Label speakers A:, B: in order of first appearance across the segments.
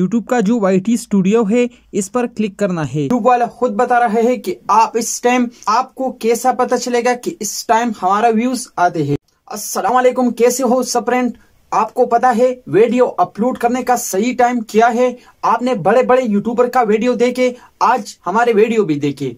A: YouTube का जो Y T studio है इस पर क्लिक करना है यूट्यूब वाला खुद बता रहे हैं कि आप इस टाइम आपको कैसा पता चलेगा कि इस टाइम हमारा व्यूज आते हैं वालेकुम कैसे हो सप्रेंट आपको पता है वीडियो अपलोड करने का सही टाइम क्या है आपने बड़े बड़े यूट्यूबर का वीडियो देखे आज हमारे वीडियो भी देखे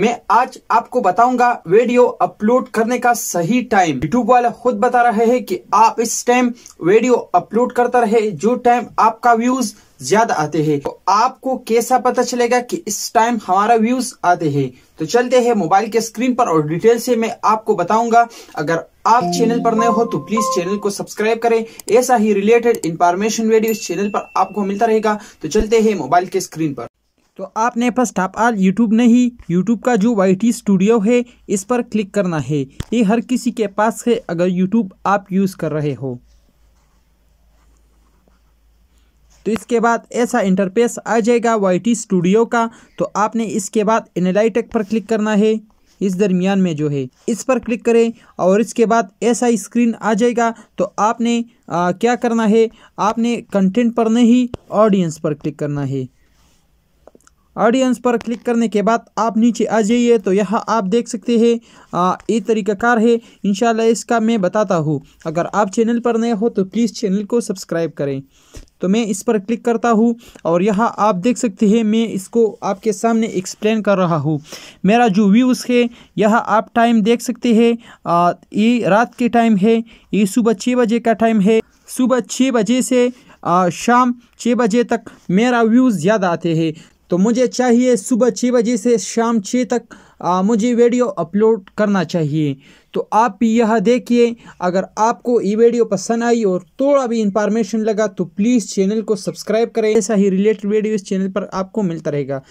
A: मैं आज आपको बताऊंगा वीडियो अपलोड करने का सही टाइम यूट्यूब वाला खुद बता रहे हैं कि आप इस टाइम वीडियो अपलोड करता रहे जो टाइम आपका व्यूज ज्यादा आते हैं तो आपको कैसा पता चलेगा कि इस टाइम हमारा व्यूज आते हैं तो चलते हैं मोबाइल के स्क्रीन पर और डिटेल से मैं आपको बताऊंगा अगर आप चैनल पर नए हो तो प्लीज चैनल को सब्सक्राइब करें ऐसा ही रिलेटेड इंफॉर्मेशन वीडियो इस चैनल पर आपको मिलता रहेगा तो चलते हैं मोबाइल के स्क्रीन पर तो आपने फर्स्ट ऑफ़ आज यूट्यूब नहीं यूट्यूब का जो वाई स्टूडियो है इस पर क्लिक करना है ये हर किसी के पास है अगर यूट्यूब आप यूज़ कर रहे हो तो इसके बाद ऐसा इंटरफेस आ जाएगा वाई स्टूडियो का तो आपने इसके बाद एनालाइटेक पर क्लिक करना है इस दरमियान में जो है इस पर क्लिक करें और इसके बाद ऐसा स्क्रीन आ जाएगा तो आपने आ, क्या करना है आपने कंटेंट पर नहीं ऑडियंस पर क्लिक करना है ऑडियंस पर क्लिक करने के बाद आप नीचे आ जाइए तो यहाँ आप देख सकते हैं ये तरीक़ाकार है इनशाला इसका मैं बताता हूँ अगर आप चैनल पर नए हो तो प्लीज़ चैनल को सब्सक्राइब करें तो मैं इस पर क्लिक करता हूँ और यहाँ आप देख सकते हैं मैं इसको आपके सामने एक्सप्लेन कर रहा हूँ मेरा जो व्यूज़ है यह आप टाइम देख सकते हैं ये रात के टाइम है ये सुबह छः बजे का टाइम है सुबह छः बजे से आ, शाम छः बजे तक मेरा व्यूज़ ज़्यादा आते हैं तो मुझे चाहिए सुबह छः बजे से शाम छः तक आ, मुझे वीडियो अपलोड करना चाहिए तो आप यह देखिए अगर आपको ये वीडियो पसंद आई और थोड़ा भी इंफॉर्मेशन लगा तो प्लीज़ चैनल को सब्सक्राइब करें ऐसा ही रिलेटेड वीडियो इस चैनल पर आपको मिलता रहेगा